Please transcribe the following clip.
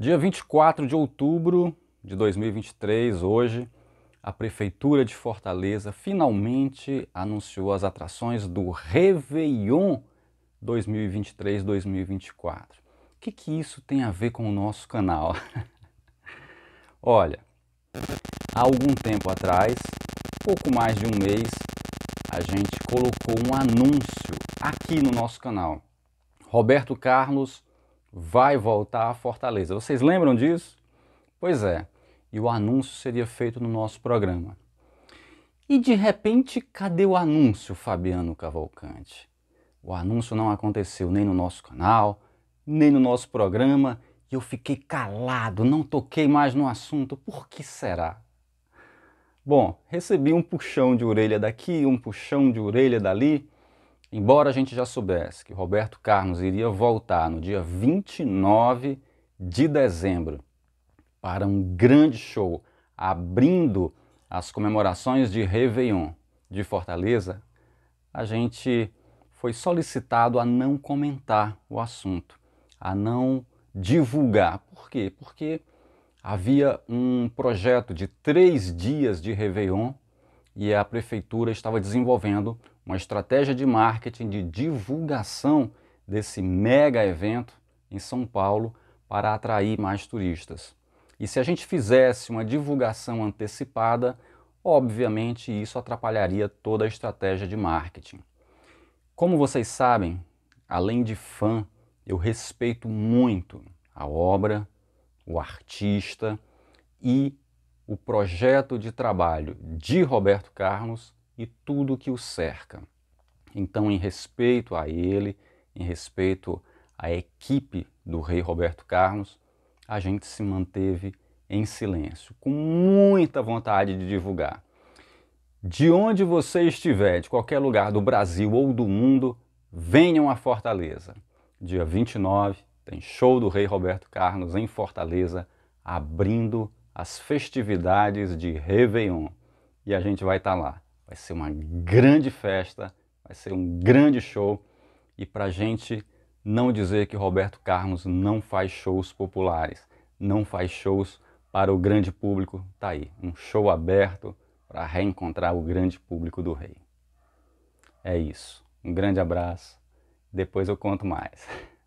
Dia 24 de outubro de 2023, hoje, a Prefeitura de Fortaleza finalmente anunciou as atrações do Réveillon 2023-2024. O que, que isso tem a ver com o nosso canal? Olha, há algum tempo atrás, pouco mais de um mês, a gente colocou um anúncio aqui no nosso canal. Roberto Carlos vai voltar à Fortaleza. Vocês lembram disso? Pois é, e o anúncio seria feito no nosso programa. E de repente, cadê o anúncio, Fabiano Cavalcante? O anúncio não aconteceu nem no nosso canal, nem no nosso programa, e eu fiquei calado, não toquei mais no assunto. Por que será? Bom, recebi um puxão de orelha daqui, um puxão de orelha dali, Embora a gente já soubesse que Roberto Carlos iria voltar no dia 29 de dezembro para um grande show, abrindo as comemorações de Réveillon de Fortaleza, a gente foi solicitado a não comentar o assunto, a não divulgar. Por quê? Porque havia um projeto de três dias de Réveillon e a prefeitura estava desenvolvendo uma estratégia de marketing, de divulgação desse mega evento em São Paulo para atrair mais turistas. E se a gente fizesse uma divulgação antecipada, obviamente isso atrapalharia toda a estratégia de marketing. Como vocês sabem, além de fã, eu respeito muito a obra, o artista e o projeto de trabalho de Roberto Carlos e tudo que o cerca. Então, em respeito a ele, em respeito à equipe do rei Roberto Carlos, a gente se manteve em silêncio, com muita vontade de divulgar. De onde você estiver, de qualquer lugar do Brasil ou do mundo, venham a Fortaleza. Dia 29 tem show do Rei Roberto Carlos em Fortaleza, abrindo as festividades de Réveillon. E a gente vai estar tá lá. Vai ser uma grande festa, vai ser um grande show. E para gente não dizer que Roberto Carlos não faz shows populares, não faz shows para o grande público, tá aí, um show aberto para reencontrar o grande público do rei. É isso. Um grande abraço. Depois eu conto mais.